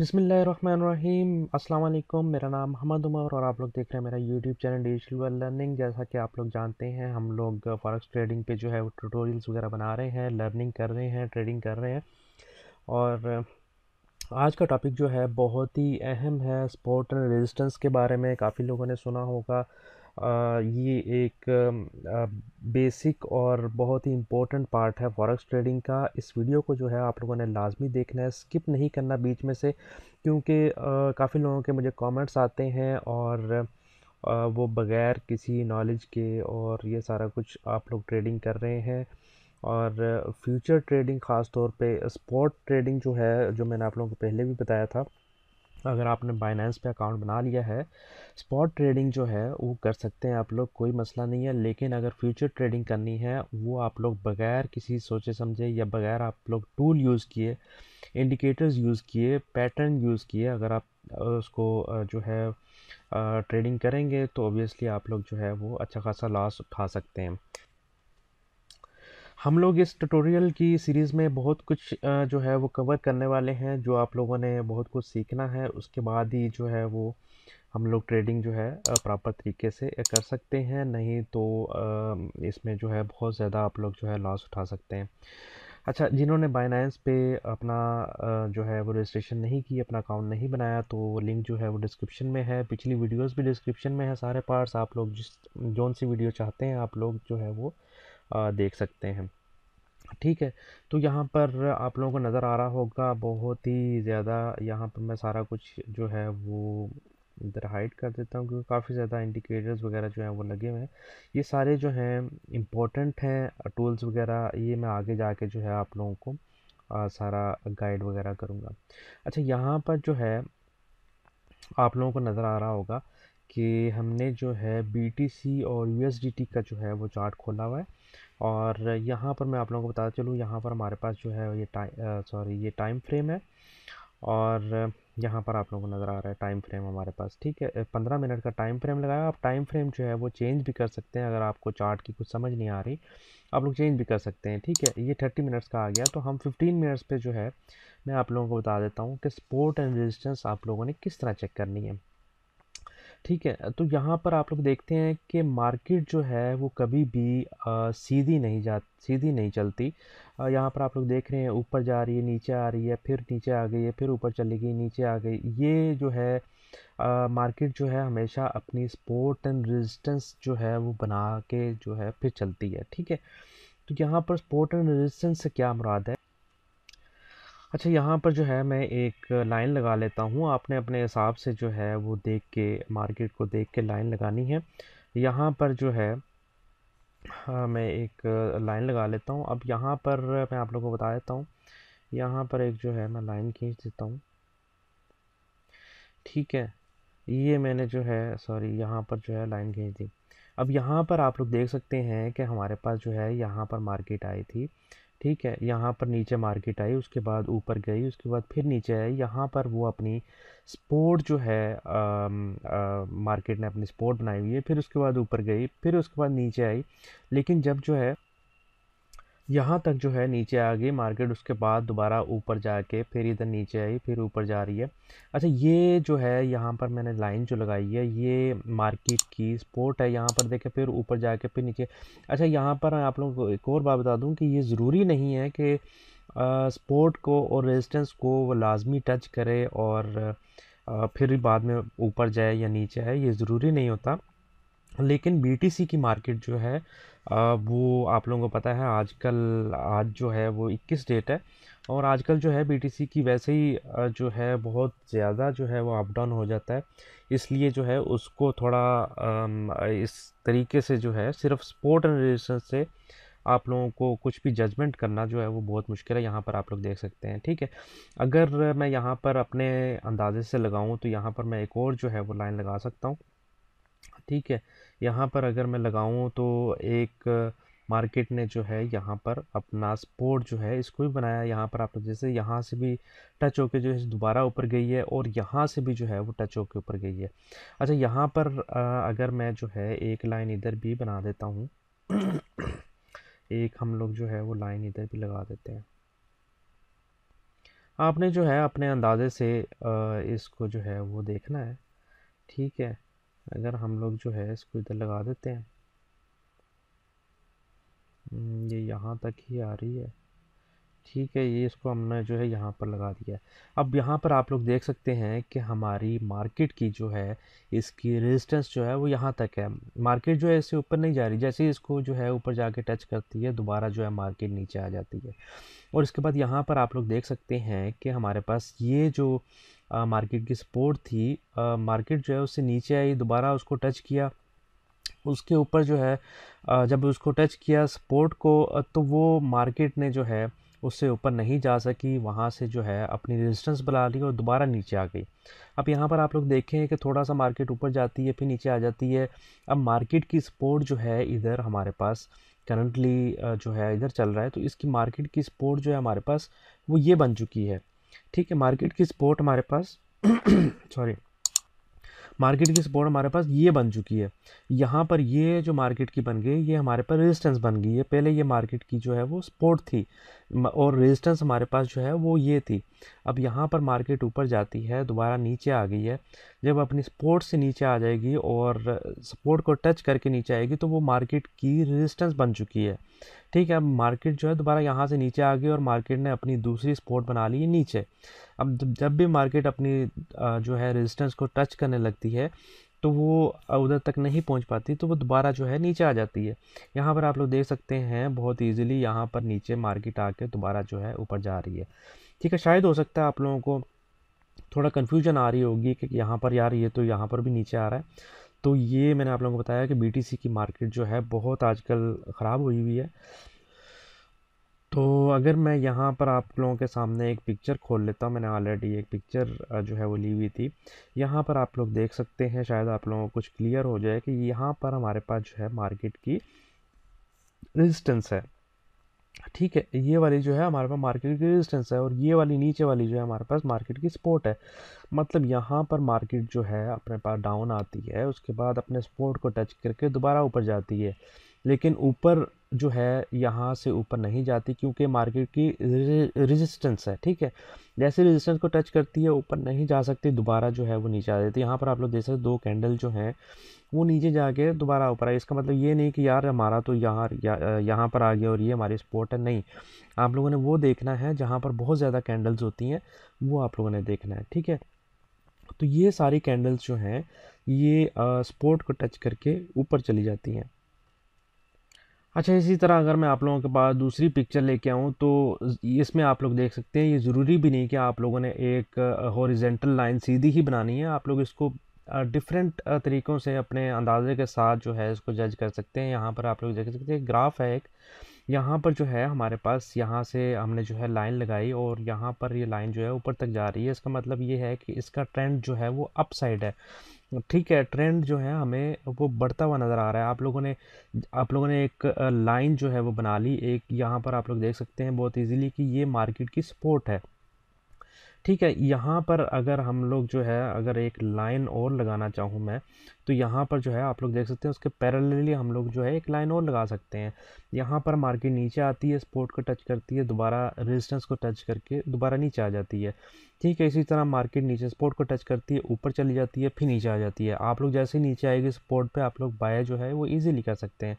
बसमीम अल्लाम मेरा नाम हमद उमर और आप लोग देख रहे हैं मेरा यूट्यूब चैनल डिजिटल लर्निंग जैसा कि आप लोग जानते हैं हम लोग फॉरेक्स ट्रेडिंग पे जो है वो ट्यूटोरियल्स वगैरह बना रहे हैं लर्निंग कर रहे हैं ट्रेडिंग कर रहे हैं और आज का टॉपिक जो है बहुत ही अहम है स्पोर्ट एंड रेजिस्टेंस के बारे में काफ़ी लोगों ने सुना होगा ये एक बेसिक और बहुत ही इम्पोर्टेंट पार्ट है फॉरेक्स ट्रेडिंग का इस वीडियो को जो है आप लोगों ने लाजमी देखना है स्किप नहीं करना बीच में से क्योंकि काफ़ी लोगों के मुझे कमेंट्स आते हैं और आ, वो बग़ैर किसी नॉलेज के और ये सारा कुछ आप लोग ट्रेडिंग कर रहे हैं और फ्यूचर ट्रेडिंग ख़ास तौर पर स्पॉट ट्रेडिंग जो है जो मैंने आप लोगों को पहले भी बताया था अगर आपने बाइनेंस पे अकाउंट बना लिया है स्पॉट ट्रेडिंग जो है वो कर सकते हैं आप लोग कोई मसला नहीं है लेकिन अगर फ्यूचर ट्रेडिंग करनी है वो आप लोग बगैर किसी सोचे समझे या बगैर आप लोग टूल यूज़ किए इंडिकेटर्स यूज़ किए पैटर्न यूज़ किए अगर आप उसको जो है ट्रेडिंग करेंगे तो ओबियसली आप लोग जो है वो अच्छा खासा लॉस उठा सकते हैं हम लोग इस ट्यूटोरियल की सीरीज़ में बहुत कुछ जो है वो कवर करने वाले हैं जो आप लोगों ने बहुत कुछ सीखना है उसके बाद ही जो है वो हम लोग ट्रेडिंग जो है प्रॉपर तरीके से कर सकते हैं नहीं तो इसमें जो है बहुत ज़्यादा आप लोग जो है लॉस उठा सकते हैं अच्छा जिन्होंने बाइनांस पे अपना जो है वो रजिस्ट्रेशन नहीं की अपना अकाउंट नहीं बनाया तो लिंक जो है वो डिस्क्रिप्शन में है पिछली वीडियोस भी डिस्क्रिप्शन में है सारे पार्ट्स आप लोग जिस जौन सी वीडियो चाहते हैं आप लोग जो है वो देख सकते हैं ठीक है तो यहाँ पर आप लोगों को नज़र आ रहा होगा बहुत ही ज़्यादा यहाँ पर मैं सारा कुछ जो है वो इधर हाइड कर देता हूँ क्योंकि काफ़ी ज़्यादा इंडिकेटर्स वगैरह जो हैं वो लगे हुए हैं ये सारे जो हैं इम्पोर्टेंट हैं टूल्स वगैरह ये मैं आगे जाके जो है आप लोगों को आ, सारा गाइड वगैरह करूँगा अच्छा यहाँ पर जो है आप लोगों को नज़र आ रहा होगा कि हमने जो है बी और यू का जो है वो चार्ट खोला हुआ है और यहाँ पर मैं आप लोगों को बता चलूँ यहाँ पर हमारे पास जो है ये टाइम सॉरी ये टाइम फ्रेम है और यहाँ पर आप लोगों को नज़र आ रहा है टाइम फ्रेम हमारे पास ठीक है पंद्रह मिनट का टाइम फ्रेम लगाया आप टाइम फ्रेम जो है वो चेंज भी कर सकते हैं अगर आपको चार्ट की कुछ समझ नहीं आ रही आप लोग चेंज भी कर सकते हैं ठीक है ये थर्टी मिनट्स का आ गया तो हम फिफ्टीन मिनट्स पे जो है मैं आप लोगों को बता देता हूँ कि सपोर्ट एंड रजिस्टेंस आप लोगों ने किस तरह चेक करनी है ठीक है तो यहाँ पर आप लोग देखते हैं कि मार्केट जो है वो कभी भी आ, सीधी नहीं जा सीधी नहीं चलती यहाँ पर आप लोग देख रहे हैं ऊपर जा रही है नीचे आ रही है फिर नीचे आ गई है फिर ऊपर चली गई नीचे आ गई ये जो है मार्केट जो है हमेशा अपनी सपोर्ट एंड रेजिस्टेंस जो है वो बना के जो है फिर चलती है ठीक है तो यहाँ पर सपोर्ट एंड रेजिस्टेंस से क्या मुराद है अच्छा यहाँ पर जो है मैं एक लाइन लगा लेता हूँ आपने अपने हिसाब से जो है वो देख के मार्केट को देख के लाइन लगानी है यहाँ पर जो है हाँ मैं एक लाइन लगा लेता हूँ अब यहाँ पर मैं आप लोगों को बता देता हूँ यहाँ पर एक जो है मैं लाइन खींच देता हूँ ठीक है ये मैंने जो है सॉरी यहाँ पर जो है लाइन खींच दी अब यहाँ पर आप लोग देख सकते हैं कि हमारे पास जो है यहाँ पर मार्केट आई थी ठीक है यहाँ पर नीचे मार्केट आई उसके बाद ऊपर गई उसके बाद फिर नीचे आई यहाँ पर वो अपनी स्पोर्ट जो है आ, आ, मार्केट ने अपनी स्पोर्ट बनाई हुई है फिर उसके बाद ऊपर गई फिर उसके बाद नीचे आई लेकिन जब जो है यहाँ तक जो है नीचे आ गई मार्केट उसके बाद दोबारा ऊपर जाके फिर इधर नीचे आई फिर ऊपर जा रही है अच्छा ये जो है यहाँ पर मैंने लाइन जो लगाई है ये मार्केट की स्पोर्ट है यहाँ पर देखे फिर ऊपर जाके फिर नीचे अच्छा यहाँ पर आप लोगों को एक और बात बता दूँ कि ये ज़रूरी नहीं है कि स्पोर्ट को और रेजिस्टेंस को वो लाजमी टच करे और आ, फिर बाद में ऊपर जाए या नीचे आए ये ज़रूरी नहीं होता लेकिन बी की मार्केट जो है वो आप लोगों को पता है आजकल आज जो है वो 21 डेट है और आजकल जो है बीटीसी की वैसे ही जो है बहुत ज़्यादा जो है वो अप डाउन हो जाता है इसलिए जो है उसको थोड़ा इस तरीके से जो है सिर्फ स्पोर्ट एंड रिलेशन से आप लोगों को कुछ भी जजमेंट करना जो है वो बहुत मुश्किल है यहाँ पर आप लोग देख सकते हैं ठीक है अगर मैं यहाँ पर अपने अंदाजे से लगाऊँ तो यहाँ पर मैं एक और जो है वो लाइन लगा सकता हूँ ठीक है यहाँ पर अगर मैं लगाऊँ तो एक मार्केट ने जो है यहाँ पर अपना स्पोर्ट जो है इसको भी बनाया यहाँ पर आप जैसे यहाँ से भी टच होके जो है दोबारा ऊपर गई है और यहाँ से भी जो है वो टच होके ऊपर गई है अच्छा यहाँ पर अगर मैं जो है एक लाइन इधर भी बना देता हूँ एक हम लोग जो है वो लाइन इधर भी लगा देते हैं आपने जो है अपने अंदाज़े से इसको जो है वो देखना है ठीक है अगर हम लोग जो है इसको इधर लगा देते हैं हम्म, ये यहाँ तक ही आ रही है ठीक है ये इसको हमने जो है यहाँ पर लगा दिया है अब यहाँ पर आप लोग देख सकते हैं कि हमारी मार्केट की जो है इसकी रेजिस्टेंस जो है वो यहाँ तक है मार्केट जो है इससे ऊपर नहीं जा रही जैसे इसको जो है ऊपर जाके टच करती है दोबारा जो है मार्केट नीचे आ जाती है और इसके बाद यहाँ पर आप लोग देख सकते हैं कि हमारे पास ये जो आ, मार्केट की सपोर्ट थी आ, मार्केट जो है उससे नीचे आई दोबारा उसको टच किया उसके ऊपर जो है आ, जब उसको टच किया सपोर्ट को तो वो मार्केट ने जो है उससे ऊपर नहीं जा सकी वहाँ से जो है अपनी रेजिस्टेंस बना ली और दोबारा नीचे आ गई अब यहाँ पर आप लोग देखें कि थोड़ा सा मार्केट ऊपर जाती है फिर नीचे आ जाती है अब मार्केट की सपोर्ट जो है इधर हमारे पास करंटली जो है इधर चल रहा है तो इसकी मार्केट की सपोर्ट जो है हमारे पास वो ये बन चुकी है ठीक है मार्केट की सपोर्ट हमारे पास सॉरी मार्केट की सपोर्ट हमारे पास ये बन चुकी है यहाँ पर ये जो मार्केट की बन गई ये हमारे पास रेजिस्टेंस बन गई है पहले ये मार्केट की जो है वो सपोर्ट थी और रेजिस्टेंस हमारे पास जो है वो ये थी अब यहाँ पर मार्केट ऊपर जाती है दोबारा नीचे आ गई है जब अपनी सपोर्ट से नीचे आ जाएगी और सपोर्ट को टच करके नीचे आएगी तो वो मार्केट की रेजिस्टेंस बन चुकी है ठीक है अब मार्केट जो है दोबारा यहाँ से नीचे आ गई और मार्केट ने अपनी दूसरी सपोर्ट बना ली है नीचे अब जब भी मार्केट अपनी जो है रेजिस्टेंस को टच करने लगती है तो वो उधर तक नहीं पहुंच पाती तो वो दोबारा जो है नीचे आ जाती है यहाँ पर आप लोग देख सकते हैं बहुत ईजिली यहाँ पर नीचे मार्केट आके दोबारा जो है ऊपर जा रही है ठीक है शायद हो सकता है आप लोगों को थोड़ा कन्फ्यूजन आ रही होगी कि यहाँ पर यार ये तो यहाँ पर भी नीचे आ रहा है तो ये मैंने आप लोगों को बताया कि बी की मार्केट जो है बहुत आजकल ख़राब हुई हुई है तो अगर मैं यहाँ पर आप लोगों के सामने एक पिक्चर खोल लेता हूँ मैंने ऑलरेडी एक पिक्चर जो है वो ली हुई थी यहाँ पर आप लोग देख सकते हैं शायद आप लोगों को कुछ क्लियर हो जाए कि यहाँ पर हमारे पास जो है मार्केट की रेजिस्टेंस है ठीक है ये वाली जो है हमारे पास मार्केट की रेजिस्टेंस है और ये वाली नीचे वाली जो है हमारे पास मार्केट की सपोर्ट है मतलब यहाँ पर मार्केट जो है अपने पास डाउन आती है उसके बाद अपने सपोर्ट को टच करके दोबारा ऊपर जाती है लेकिन ऊपर जो है यहाँ से ऊपर नहीं जाती क्योंकि मार्केट की रेजिस्टेंस है ठीक है जैसे रेजिस्टेंस को टच करती है ऊपर नहीं जा सकती दोबारा जो है वो नीचे आ जाती है यहाँ पर आप लोग देख सकते दो कैंडल जो हैं वो नीचे जाके दोबारा ऊपर आए इसका मतलब ये नहीं कि यार हमारा तो यहाँ या, यहाँ पर आ गया और ये हमारी स्पोर्ट है नहीं आप लोगों ने वो देखना है जहाँ पर बहुत ज़्यादा कैंडल्स होती हैं वो आप लोगों ने देखना है ठीक है तो ये सारी कैंडल्स जो हैं ये स्पोर्ट को टच करके ऊपर चली जाती हैं अच्छा इसी तरह अगर मैं आप लोगों के पास दूसरी पिक्चर लेके आऊँ तो इसमें आप लोग देख सकते हैं ये ज़रूरी भी नहीं कि आप लोगों ने एक हॉरिजेंटल लाइन सीधी ही बनानी है आप लोग इसको डिफरेंट तरीक़ों से अपने अंदाजे के साथ जो है इसको जज कर सकते हैं यहाँ पर आप लोग देख सकते हैं ग्राफ है एक यहाँ पर जो है हमारे पास यहाँ से हमने जो है लाइन लगाई और यहाँ पर ये यह लाइन जो है ऊपर तक जा रही है इसका मतलब ये है कि इसका ट्रेंड जो है वो अप साइड है ठीक है ट्रेंड जो है हमें वो बढ़ता हुआ नज़र आ रहा है आप लोगों ने आप लोगों ने एक लाइन जो है वो बना ली एक यहाँ पर आप लोग देख सकते हैं बहुत इजीली कि ये मार्केट की सपोर्ट है ठीक है यहाँ पर अगर हम लोग जो है अगर एक लाइन और लगाना चाहूँ मैं तो यहाँ पर जो है आप लोग देख सकते हैं उसके पैरेलली हम लोग जो है एक लाइन और लगा सकते हैं यहाँ पर मार्केट नीचे आती है स्पोर्ट को टच करती है दोबारा रेजिस्टेंस को टच करके दोबारा नीचे आ जाती है ठीक है इसी तरह मार्केट नीचे स्पोर्ट को टच करती है ऊपर चली जाती है फिर नीचे आ जाती है आप लोग जैसे नीचे आएगी स्पोर्ट पर आप लोग बाय जो है वो ईजिली कर सकते हैं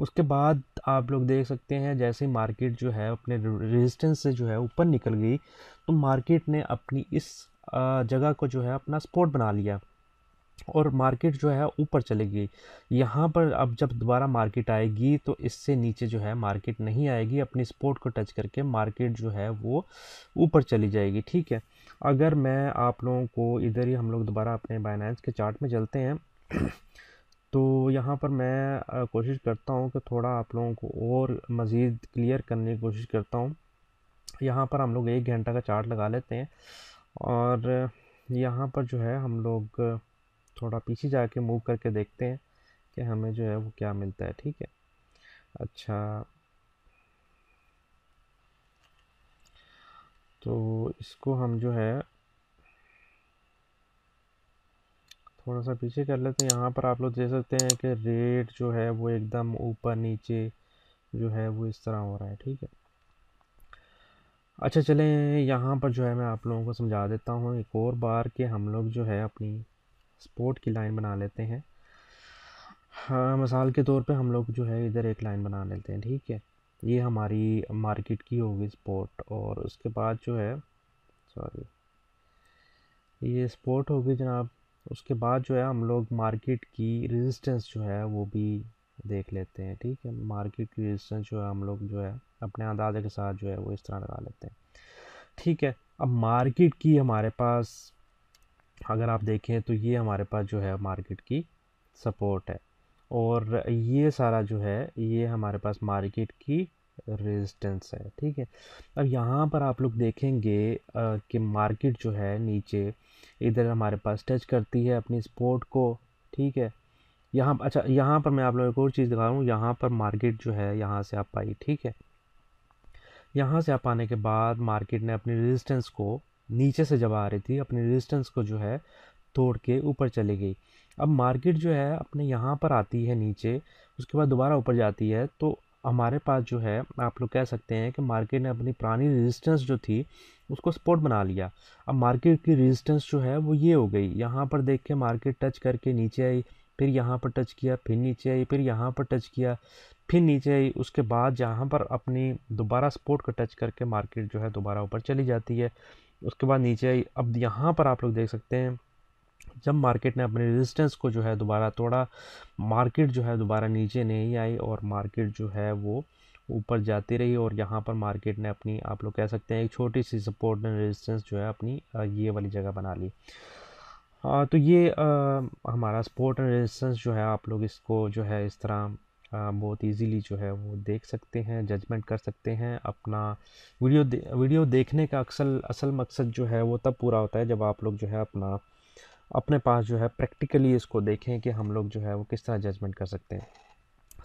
उसके बाद आप लोग देख सकते हैं जैसे मार्केट जो है अपने रेजिस्टेंस से जो है ऊपर निकल गई तो मार्केट ने अपनी इस जगह को जो है अपना स्पोर्ट बना लिया और मार्केट जो है ऊपर चली गई यहाँ पर अब जब दोबारा मार्केट आएगी तो इससे नीचे जो है मार्केट नहीं आएगी अपनी स्पोर्ट को टच करके मार्केट जो है वो ऊपर चली जाएगी ठीक है अगर मैं आप लोगों को इधर ही हम लोग दोबारा अपने बाइनेंस के चार्ट में चलते हैं तो यहाँ पर मैं कोशिश करता हूँ कि थोड़ा आप लोगों को और मज़ीद क्लियर करने की कोशिश करता हूँ यहाँ पर हम लोग एक घंटा का चार्ट लगा लेते हैं और यहाँ पर जो है हम लोग थोड़ा पीछे जाके मूव करके देखते हैं कि हमें जो है वो क्या मिलता है ठीक है अच्छा तो इसको हम जो है थोड़ा सा पीछे कर लेते हैं यहाँ पर आप लोग देख सकते हैं कि रेट जो है वो एकदम ऊपर नीचे जो है वो इस तरह हो रहा है ठीक है अच्छा चलें यहाँ पर जो है मैं आप लोगों को समझा देता हूँ एक और बार के हम लोग जो है अपनी स्पोर्ट की लाइन बना लेते हैं हाँ मिसाल के तौर पे हम लोग जो है इधर एक लाइन बना लेते हैं ठीक है ये हमारी मार्केट की होगी स्पोर्ट और उसके बाद जो है सॉरी ये स्पोर्ट होगी जनाब उसके बाद जो है हम लोग मार्केट की रेजिस्टेंस जो है वो भी देख लेते हैं ठीक है मार्केट की रेजिस्टेंस जो है हम लोग जो है अपने अंदाजे के साथ जो है वो इस तरह लगा लेते हैं ठीक है अब मार्केट की हमारे पास अगर आप देखें तो ये हमारे पास जो है मार्केट की सपोर्ट है और ये सारा जो है ये हमारे पास मार्केट की रेजिस्टेंस है ठीक है अब यहाँ पर आप लोग देखेंगे कि मार्केट जो है नीचे इधर हमारे पास टच करती है अपनी स्पोर्ट को ठीक है यहाँ अच्छा यहाँ पर मैं आप लोगों को एक और चीज़ दिखा रहा हूँ यहाँ पर मार्केट जो है यहाँ से आप आई ठीक है यहाँ से आप आने के बाद मार्केट ने अपनी रेजिस्टेंस को नीचे से जब आ रही थी अपनी रेजिस्टेंस को जो है तोड़ के ऊपर चली गई अब मार्केट जो है अपने यहाँ पर आती है नीचे उसके बाद दोबारा ऊपर जाती है तो हमारे पास जो है आप लोग कह सकते हैं कि मार्केट ने अपनी पुरानी रेजिस्टेंस जो थी उसको सपोर्ट बना लिया अब मार्केट की रेजिस्टेंस जो है वो ये हो गई यहाँ पर देख के मार्केट टच करके नीचे आई फिर यहाँ पर टच किया फिर नीचे आई फिर यहाँ पर टच किया फिर नीचे आई उसके बाद जहाँ पर अपनी दोबारा सपोर्ट को टच करके मार्केट जो है दोबारा ऊपर चली जाती है उसके बाद नीचे आई अब यहाँ पर आप लोग देख सकते हैं जब मार्केट ने अपने रेजिस्टेंस को जो है दोबारा तोड़ा मार्केट जो है दोबारा नीचे नहीं आई और मार्केट जो है वो ऊपर जाती रही और यहाँ पर मार्केट ने अपनी आप लोग कह सकते हैं एक छोटी सी सपोर्ट एंड रेजिस्टेंस जो है अपनी ये वाली जगह बना ली आ, तो ये आ, हमारा सपोर्ट एंड रेजिस्टेंस जो है आप लोग इसको जो है इस तरह आ, बहुत इजीली जो है वो देख सकते हैं जजमेंट कर सकते हैं अपना वीडियो दे, वीडियो देखने का अक्सल असल मकसद जो है वो तब पूरा होता है जब आप लोग जो है अपना अपने पास जो है प्रैक्टिकली इसको देखें कि हम लोग जो है वो किस तरह जजमेंट कर सकते हैं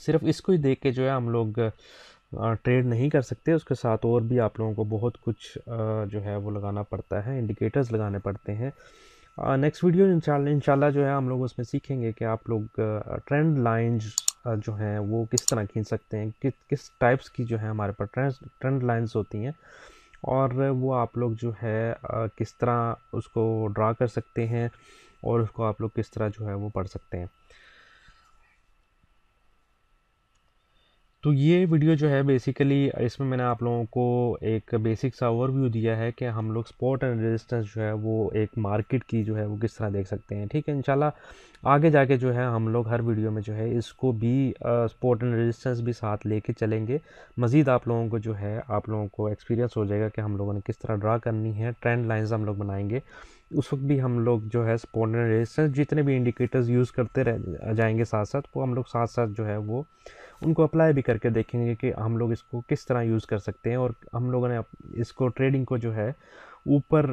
सिर्फ इसको ही देख के जो है हम लोग ट्रेड नहीं कर सकते उसके साथ और भी आप लोगों को बहुत कुछ जो है वो लगाना पड़ता है इंडिकेटर्स लगाने पड़ते हैं नेक्स्ट वीडियो इंशाल्लाह जो है हम लोग उसमें सीखेंगे कि आप लोग ट्रेंड लाइंस जो हैं वो किस तरह खींच सकते हैं कि, किस टाइप्स की जो है हमारे पास ट्रेंड ट्रेंड लाइंस होती हैं और वो आप लोग जो है किस तरह उसको ड्रा कर सकते हैं और उसको आप लोग किस तरह जो है वो पढ़ सकते हैं तो ये वीडियो जो है बेसिकली इसमें मैंने आप लोगों को एक बेसिक सा ओवरव्यू दिया है कि हम लोग स्पॉट एंड रेजिस्टेंस जो है वो एक मार्केट की जो है वो किस तरह देख सकते हैं ठीक है इंशाल्लाह आगे जाके जो है हम लोग हर वीडियो में जो है इसको भी स्पॉट एंड रेजिस्टेंस भी साथ लेके चलेंगे मज़ीद आप लोगों को जो है आप लोगों को एक्सपीरियंस हो जाएगा कि हम लोगों ने किस तरह ड्रा करनी है ट्रेंड लाइन्स हम लोग बनाएंगे उस वक्त भी हम लोग जो है स्पॉट एंड रेजिस्टेंस जितने भी इंडिकेटर्स यूज़ करते रह जाएंगे साथ साथ वो हम लोग साथ साथ जो है वो उनको अप्लाई भी करके देखेंगे कि हम लोग इसको किस तरह यूज़ कर सकते हैं और हम लोगों ने इसको ट्रेडिंग को जो है ऊपर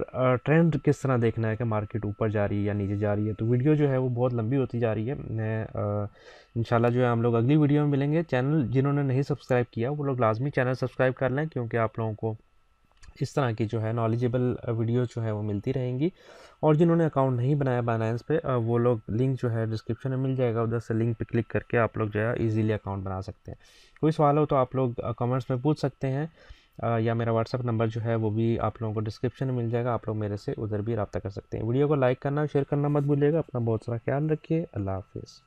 ट्रेंड किस तरह देखना है कि मार्केट ऊपर जा रही है या नीचे जा रही है तो वीडियो जो है वो बहुत लंबी होती जा रही है मैं शाला जो है हम लोग अगली वीडियो में मिलेंगे चैनल जिन्होंने नहीं सब्सक्राइब किया वो लोग लाजमी चैनल सब्सक्राइब कर लें क्योंकि आप लोगों को इस तरह की जो है नॉलेजेबल वीडियो जो है वो मिलती रहेंगी और जिन्होंने अकाउंट नहीं बनाया बाइनेंस पे वो लोग लिंक जो है डिस्क्रिप्शन में मिल जाएगा उधर से लिंक पे क्लिक करके आप लोग जो है ईजिली अकाउंट बना सकते हैं कोई सवाल हो तो आप लोग कमेंट्स में पूछ सकते हैं या मेरा व्हाट्सअप नंबर जो है वो भी आप लोगों को डिस्क्रिप्शन में मिल जाएगा आप लोग मेरे से उधर भी रब्ता कर सकते हैं वीडियो को लाइक करना शेयर करना मत भूलिएगा अपना बहुत सारा ख्याल रखिए अल्लाह हाफिज़